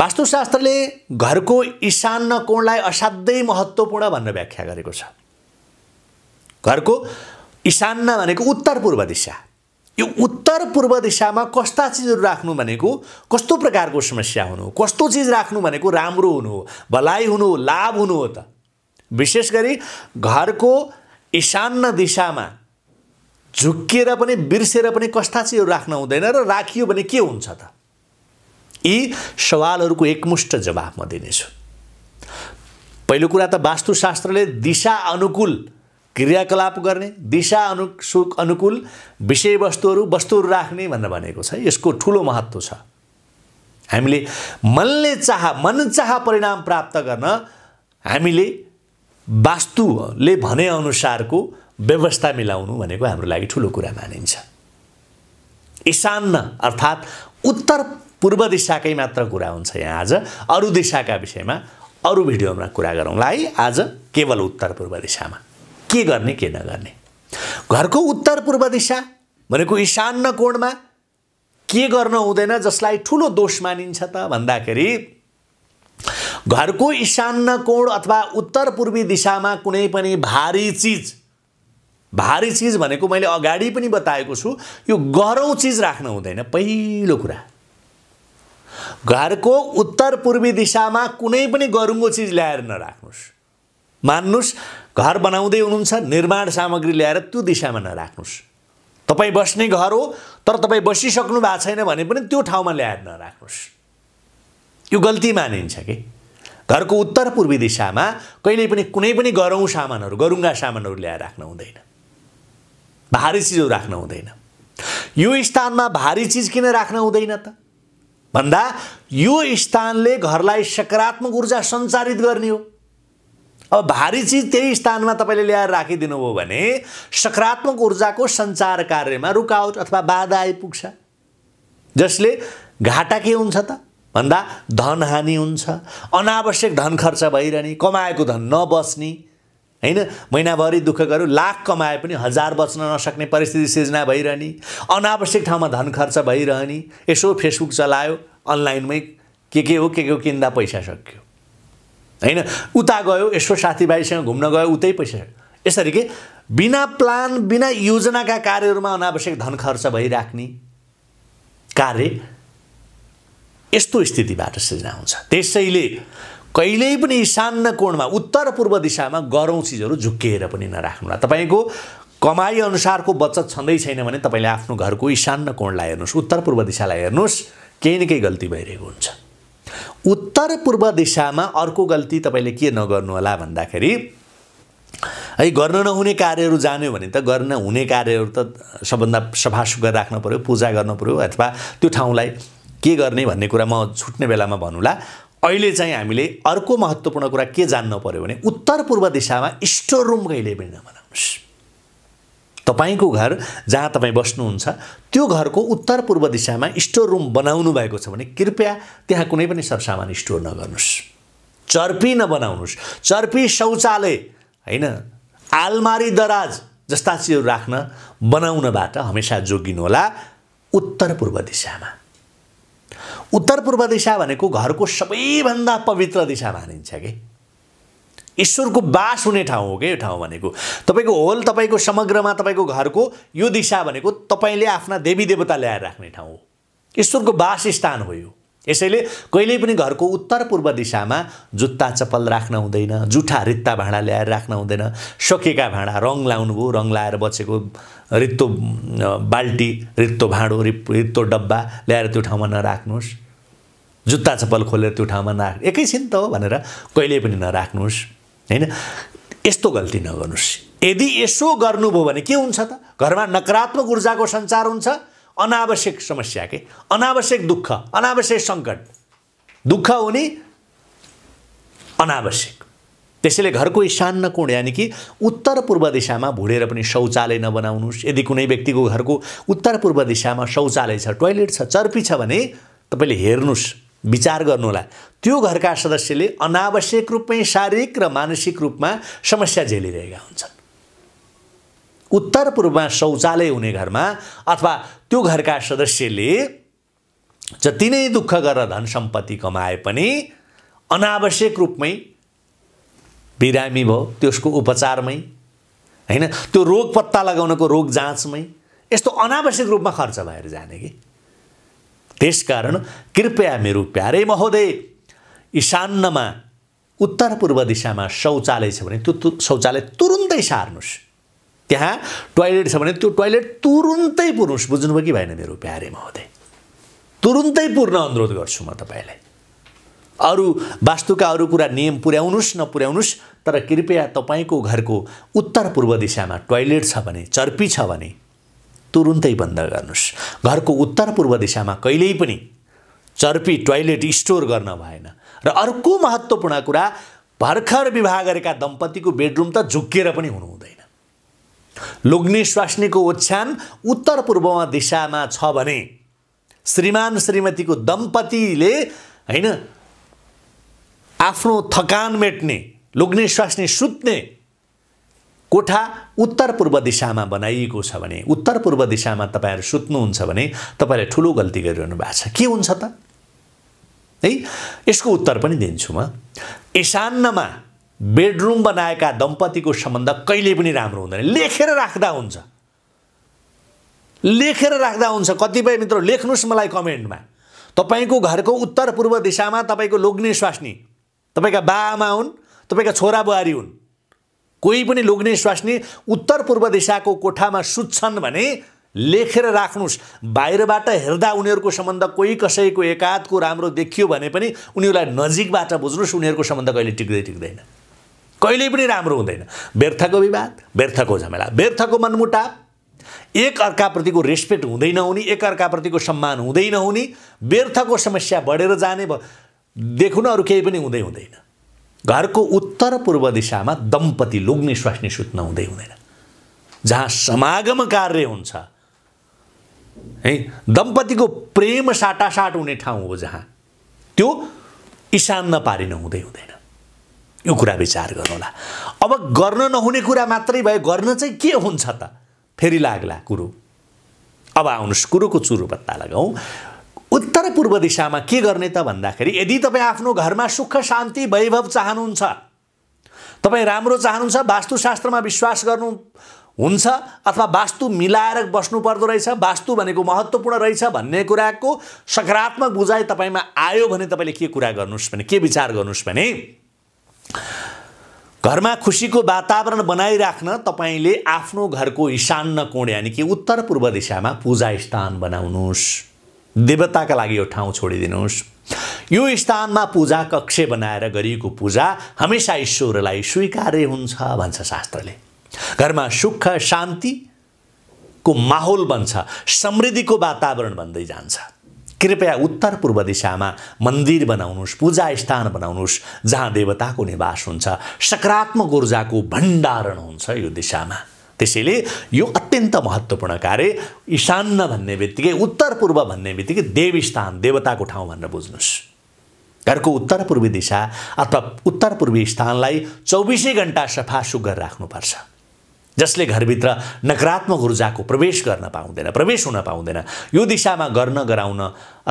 वास्तुशास्त्रले घरको ईशान कोणलाई असाध्यै महत्त्वपूर्ण भनेर व्याख्या गरेको छ घरको इशान भनेको उत्तर पूर्व दिशा यो उत्तर पूर्व दिशामा कस्ता चिजहरू राख्नु भनेको कस्तो प्रकारको समस्या हुनु कस्तो चिज राख्नु भनेको राम्रो हुनु हो भलाइ हुनु हो लाभ हुनु हो त विशेष गरी घरको इशान दिशामा झुक्किएर पनि बिर्सेर पनि कस्ता चिजहरू राख्न हुँदैन र राखियो भने के हुन्छ त यी सवालहरूको एकमुष्ट जवाब म दिनेछु पहिलो कुरा त वास्तुशास्त्रले दिशा अनुकूल क्रियाकलाप गर्ने दिशा अनु अनुकूल विषयवस्तुहरू वस्तुहरू राख्ने भनेर भनेको छ यसको ठुलो महत्त्व छ हामीले मनले चाह मनचाह परिणाम प्राप्त गर्न हामीले वास्तुले भनेअनुसारको व्यवस्था मिलाउनु भनेको हाम्रो लागि ठुलो कुरा मानिन्छ इशान्न अर्थात् उत्तर पूर्व दिशाकै मात्र कुरा हुन्छ यहाँ आज अरू दिशाका विषयमा अरू भिडियोमा कुरा गरौँला है आज केवल उत्तर पूर्व दिशामा के गर्ने के नगर्ने घरको उत्तर पूर्व दिशा भनेको इशान्न कोणमा के गर्न हुँदैन जसलाई ठुलो दोष मानिन्छ त भन्दाखेरि घरको इशान्न कोण अथवा उत्तर पूर्वी दिशामा कुनै पनि भारी चिज भारी चिज भनेको मैले अगाडि पनि बताएको छु यो गह्रौँ चिज राख्नु हुँदैन पहिलो कुरा घरको उत्तर पूर्वी दिशामा कुनै पनि गरुङ्गो चिज ल्याएर नराख्नुहोस् मान्नुहोस् घर बनाउँदै हुनुहुन्छ निर्माण सामग्री ल्याएर त्यो दिशामा नराख्नुहोस् तपाईँ बस्ने घर हो तर तपाईँ बसिसक्नु भएको छैन भने पनि त्यो ठाउँमा ल्याएर नराख्नुहोस् यो गल्ती मानिन्छ कि घरको उत्तर पूर्वी दिशामा कहिले पनि कुनै पनि गरौँ सामानहरू गरुङ्गा सामानहरू ल्याएर राख्न हुँदैन भारी चिजहरू राख्न हुँदैन यो स्थानमा भारी चिज किन राख्न हुँदैन त भन्दा यो स्थानले घरलाई सकारात्मक ऊर्जा सञ्चारित गर्ने हो अब भारी चिज त्यही स्थानमा तपाईँले ल्याएर राखिदिनु हो भने सकारात्मक ऊर्जाको सञ्चार कार्यमा रुकावट अथवा बाधा आइपुग्छ जसले घाटा के हुन्छ त भन्दा धनहानि हुन्छ अनावश्यक धन खर्च भइरहने कमाएको धन नबस्ने होइन महिनाभरि दुःख गऱ्यो लाख कमाए पनि हजार बच्न नसक्ने परिस्थिति सिर्जना भइरहने अनावश्यक ठाउँमा धन खर्च भइरहने यसो फेसबुक चलायो अनलाइनमै के के हो के के हो किन्दा पैसा सक्यो होइन उता गयो यसो साथीभाइसँग घुम्न गयो उतै पैसा सक्यो यसरी के बिना प्लान बिना योजनाका कार्यहरूमा अनावश्यक धन खर्च भइराख्ने कार्य यस्तो स्थितिबाट सृजना हुन्छ त्यसैले कहिल्यै पनि इसान्य कोणमा उत्तर पूर्व दिशामा गरौँ चिजहरू झुक्किएर पनि होला तपाईँको कमाई अनुसारको बचत छँदै छैन भने तपाईँले आफ्नो घरको इसान्य कोणलाई हेर्नुहोस् उत्तर पूर्व दिशालाई हेर्नुहोस् केही न केही गल्ती भइरहेको हुन्छ उत्तर पूर्व दिशामा अर्को गल्ती तपाईँले के नगर्नु होला भन्दाखेरि है गर्न नहुने कार्यहरू जान्यो भने त गर्न हुने कार्यहरू त सबभन्दा सफा सुग्घर राख्नु पऱ्यो पूजा गर्नु अथवा त्यो ठाउँलाई के गर्ने भन्ने कुरा म छुट्ने बेलामा भनौँला अहिले चाहिँ हामीले अर्को महत्त्वपूर्ण कुरा के जान्न पऱ्यो भने उत्तर पूर्व दिशामा स्टोर रुम कहिले पनि नबनाउनुहोस् तपाईँको घर जहाँ तपाईँ बस्नुहुन्छ त्यो घरको उत्तर पूर्व दिशामा स्टोर रुम बनाउनु भएको छ भने कृपया त्यहाँ कुनै पनि सरसामान स्टोर नगर्नुहोस् चर्पी नबनाउनुहोस् चर्पी शौचालय होइन आलमारी दराज जस्ता चिजहरू राख्न बनाउनबाट हमेसा जोगिनुहोला उत्तर पूर्व दिशामा उत्तर पूर्व दिशा भनेको घरको सबैभन्दा पवित्र दिशा मानिन्छ कि ईश्वरको बास हुने ठाउँ हो कि यो ठाउँ भनेको तपाईँको होल तपाईँको समग्रमा तपाईँको घरको यो दिशा भनेको तपाईँले आफ्ना देवी देवता ल्याएर राख्ने ठाउँ हो ईश्वरको बास स्थान हो यो यसैले कहिल्यै पनि घरको उत्तर पूर्व दिशामा जुत्ता चप्पल राख्न हुँदैन जुठा रित्ता भाँडा ल्याएर राख्न हुँदैन सकेका भाँडा रङ लाउनुभयो रङ लाएर बचेको रित्तो बाल्टी रित्तो भाँडो रित्तो डब्बा ल्याएर त्यो ठाउँमा नराख्नुहोस् जुत्ता चप्पल खोलेर त्यो ठाउँमा नराख एकैछिन त हो भनेर कहिले पनि नराख्नुहोस् होइन यस्तो गल्ती नगर्नुहोस् यदि यसो गर्नुभयो भने के हुन्छ त घरमा नकारात्मक ऊर्जाको सञ्चार हुन्छ अनावश्यक समस्या के अनावश्यक दुःख अनावश्यक सङ्कट दुःख हुने अनावश्यक त्यसैले घरको ईशान्य कोण यानि कि उत्तर पूर्व दिशामा भुडेर पनि शौचालय नबनाउनुहोस् यदि कुनै व्यक्तिको घरको उत्तर पूर्व दिशामा शौचालय छ टोयलेट छ चर्पी छ भने तपाईँले हेर्नुहोस् विचार गर्नुहोला त्यो घरका सदस्यले अनावश्यक रूपमै शारीरिक र मानसिक रूपमा समस्या झेलिरहेका हुन्छन् उत्तर पूर्वमा शौचालय हुने घरमा अथवा त्यो घरका सदस्यले जति नै दुःख गरेर धन सम्पत्ति कमाए पनि अनावश्यक रूपमै बिरामी भयो त्यसको उपचारमै होइन त्यो रोग पत्ता लगाउनको रोग जाँचमै यस्तो अनावश्यक रूपमा खर्च भएर जाने कि त्यसकारण कृपया मेरो प्यारे महोदय इशान्नमा उत्तर पूर्व दिशामा शौचालय छ भने त्यो शौचालय तुरुन्तै सार्नुहोस् त्यहाँ टोयलेट छ भने त्यो टोयलेट तुरुन्तै पुर्नुहोस् बुझ्नुभयो कि भएन मेरो प्यारे महोदय तुरुन्तै पूर्ण अनुरोध गर्छु म तपाईँलाई अरू वास्तुका अरू कुरा नियम पुर्याउनुहोस् नपुर्याउनुहोस् तर कृपया तपाईँको घरको उत्तर पूर्व दिशामा टोयलेट छ भने चर्पी छ भने तुरुन्तै बन्द गर्नुहोस् घरको उत्तर पूर्व दिशामा कहिल्यै पनि चर्पी टोयलेट स्टोर गर्न भएन र अर्को महत्त्वपूर्ण कुरा भर्खर विवाह गरेका दम्पतिको बेडरुम त झुक्किएर पनि हुनु हुँदैन लुग्ने स्वास्नीको ओछ्यान उत्तर पूर्वमा दिशामा छ भने श्रीमान श्रीमतीको दम्पतिले होइन आफ्नो थकान मेट्ने लुग्ने स्वास्नी सुत्ने कोठा उत्तर पूर्व दिशामा बनाइएको छ भने उत्तर पूर्व दिशामा तपाईँहरू सुत्नुहुन्छ भने तपाईँले ठुलो गल्ती गरिरहनु भएको छ के हुन्छ त है यसको उत्तर पनि दिन्छु म ईशान्नमा बेडरुम बनाएका दम्पतिको सम्बन्ध कहिले पनि राम्रो हुँदैन लेखेर राख्दा हुन्छ लेखेर राख्दा हुन्छ कतिपय मित्र लेख्नुहोस् मलाई कमेन्टमा तपाईँको घरको उत्तर पूर्व दिशामा तपाईँको लोग्ने स्वास्नी तपाईँका बा आमा हुन् तपाईँका छोरा बुहारी हुन् कोही पनि लोग्ने स्वास्नी उत्तर पूर्व दिशाको कोठामा सुत्छन् भने लेखेर राख्नुहोस् बाहिरबाट हेर्दा उनीहरूको सम्बन्ध कोही कसैको एकाधको राम्रो देखियो भने पनि उनीहरूलाई नजिकबाट बुझ्नुहोस् उनीहरूको सम्बन्ध कहिले टिक्दै टिक्दैन कहिल्यै पनि राम्रो हुँदैन व्यर्थको विवाद व्यर्थको झमेला व्यर्थको मनमुटाप एक अर्काप्रतिको रेस्पेक्ट हुँदै नहुने एक अर्काप्रतिको सम्मान हुँदै नहुने व्यर्थको समस्या बढेर जाने भयो देख्नु अरू केही पनि हुँदै हुँदैन घरको उत्तर पूर्व दिशामा दम्पति लोग्ने स्वास्नी सुत्न हुँदै हुँदैन जहाँ समागम कार्य हुन्छ है दम्पतिको प्रेम साटासाट हुने ठाउँ हो जहाँ त्यो इसान्न पारिन हुँदै हुँदैन यो कुरा विचार गरौँला अब गर्न नहुने कुरा मात्रै भयो गर्न चाहिँ के हुन्छ त फेरि लाग्ला कुरो अब आउनुहोस् कुरोको चुरो पत्ता लगाऊ उत्तर पूर्व दिशामा के गर्ने त भन्दाखेरि यदि तपाईँ आफ्नो घरमा सुख शान्ति वैभव चाहनुहुन्छ तपाईँ राम्रो चाहनुहुन्छ वास्तुशास्त्रमा विश्वास गर्नु हुन्छ अथवा वास्तु मिलाएर बस्नु पर्दो रहेछ वास्तु भनेको महत्त्वपूर्ण रहेछ भन्ने कुराको सकारात्मक बुझाइ तपाईँमा आयो भने तपाईँले के कुरा गर्नुहोस् भने के विचार गर्नुहोस् भने घरमा खुसीको वातावरण बनाइराख्न तपाईँले आफ्नो घरको ईशान्य कोण यानि कि उत्तर पूर्व दिशामा पूजा स्थान बनाउनुहोस् देवताका लागि यो ठाउँ छोडिदिनुहोस् यो स्थानमा पूजा कक्ष बनाएर गरिएको पूजा हमेसा ईश्वरलाई स्वीकार्य हुन्छ भन्छ शास्त्रले घरमा सुख शान्तिको माहौल बन्छ समृद्धिको वातावरण बन्दै जान्छ कृपया उत्तर पूर्व दिशामा मन्दिर बनाउनुहोस् पूजा स्थान बनाउनुहोस् जहाँ देवताको निवास हुन्छ सकारात्मक ऊर्जाको भण्डारण हुन्छ यो दिशामा त्यसैले यो अत्यन्त महत्त्वपूर्ण कार्य ईशान भन्ने बित्तिकै उत्तर पूर्व भन्ने बित्तिकै देवस्थान देवताको ठाउँ भनेर बुझ्नुहोस् घरको उत्तर पूर्वी दिशा अथवा उत्तर पूर्वी स्थानलाई चौबिसै घन्टा सफा सुग्घर राख्नुपर्छ जसले घरभित्र नकारात्मक ऊर्जाको प्रवेश गर्न पाउँदैन प्रवेश हुन पाउँदैन यो दिशामा गर्न गराउन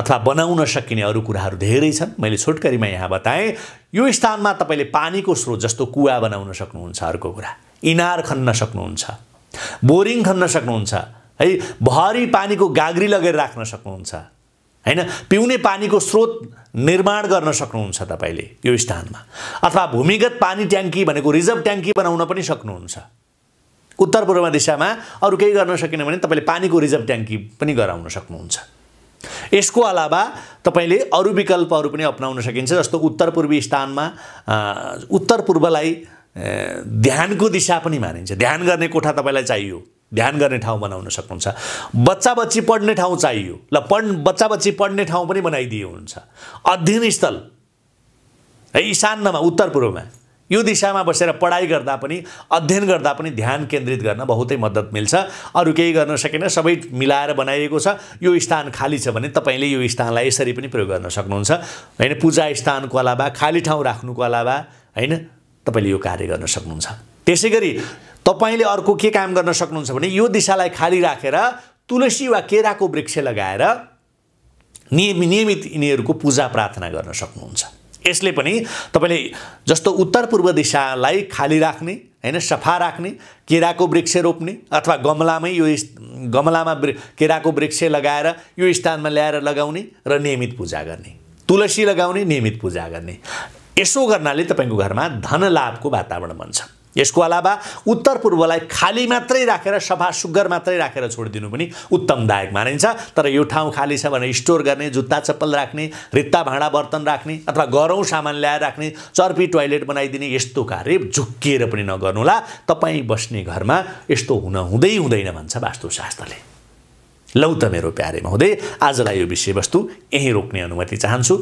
अथवा बनाउन सकिने अरू कुराहरू धेरै छन् मैले छोटकरीमा यहाँ बताएँ यो स्थानमा तपाईँले पानीको स्रोत जस्तो कुवा बनाउन सक्नुहुन्छ अर्को कुरा इनार खन्न सक्नुहुन्छ बोरिङ खन्न सक्नुहुन्छ है भरी पानीको गाग्री लगेर राख्न सक्नुहुन्छ होइन पिउने पानीको स्रोत निर्माण गर्न सक्नुहुन्छ तपाईँले यो स्थानमा अथवा भूमिगत पानी ट्याङ्की भनेको रिजर्भ ट्याङ्की बनाउन पनि सक्नुहुन्छ उत्तर पूर्व दिशामा अरू केही गर्न सकेन भने तपाईँले पानीको रिजर्भ ट्याङ्की पनि गराउन सक्नुहुन्छ यसको अलावा तपाईँले अरू विकल्पहरू पनि अप्नाउन सकिन्छ जस्तो उत्तर पूर्वी स्थानमा उत्तर पूर्वलाई ध्यानको दिशा पनि मानिन्छ ध्यान गर्ने कोठा तपाईँलाई चाहियो ध्यान गर्ने ठाउँ बनाउन सक्नुहुन्छ बच्चा बच्ची पढ्ने ठाउँ चाहियो ल पढ बच्चा बच्ची पढ्ने ठाउँ पनि बनाइदियो हुन्छ अध्ययन स्थल है इसान्नमा उत्तर पूर्वमा यो दिशामा बसेर पढाइ गर्दा पनि अध्ययन गर्दा पनि ध्यान केन्द्रित गर्न बहुतै मद्दत मिल्छ अरू केही गर्न सकेन सबै मिलाएर बनाइएको छ यो स्थान खाली छ भने तपाईँले यो स्थानलाई यसरी पनि प्रयोग गर्न सक्नुहुन्छ होइन पूजा स्थानको अलावा खाली ठाउँ राख्नुको अलावा होइन तपाईँले यो कार्य गर्न सक्नुहुन्छ त्यसै गरी तपाईँले अर्को के काम गर्न सक्नुहुन्छ भने यो दिशालाई खाली राखेर तुलसी वा केराको वृक्ष लगाएर नियम नियमित यिनीहरूको पूजा प्रार्थना गर्न सक्नुहुन्छ यसले पनि तपाईँले जस्तो उत्तर पूर्व दिशालाई खाली राख्ने होइन सफा राख्ने केराको वृक्ष रोप्ने अथवा गमलामै यो गमलामा केराको वृक्ष लगाएर यो स्थानमा ल्याएर लगाउने र नियमित पूजा गर्ने तुलसी लगाउने नियमित पूजा गर्ने यसो गर्नाले तपाईँको घरमा धनलाभको वातावरण बन्छ यसको अलावा उत्तर पूर्वलाई खाली मात्रै राखेर सफा सुग्घर मात्रै राखेर छोडिदिनु पनि उत्तमदायक मानिन्छ तर यो ठाउँ खाली छ भने स्टोर गर्ने जुत्ता चप्पल राख्ने रित्ता भाँडा बर्तन राख्ने अथवा गरौँ सामान ल्याएर राख्ने चर्पी टोयलेट बनाइदिने यस्तो कार्य झुक्किएर पनि नगर्नुहोला तपाईँ बस्ने घरमा यस्तो हुन हुँदै हुँदैन भन्छ वास्तुशास्त्रले लौ त मेरो प्यारे महोदय आजलाई यो विषयवस्तु यहीँ रोक्ने अनुमति चाहन्छु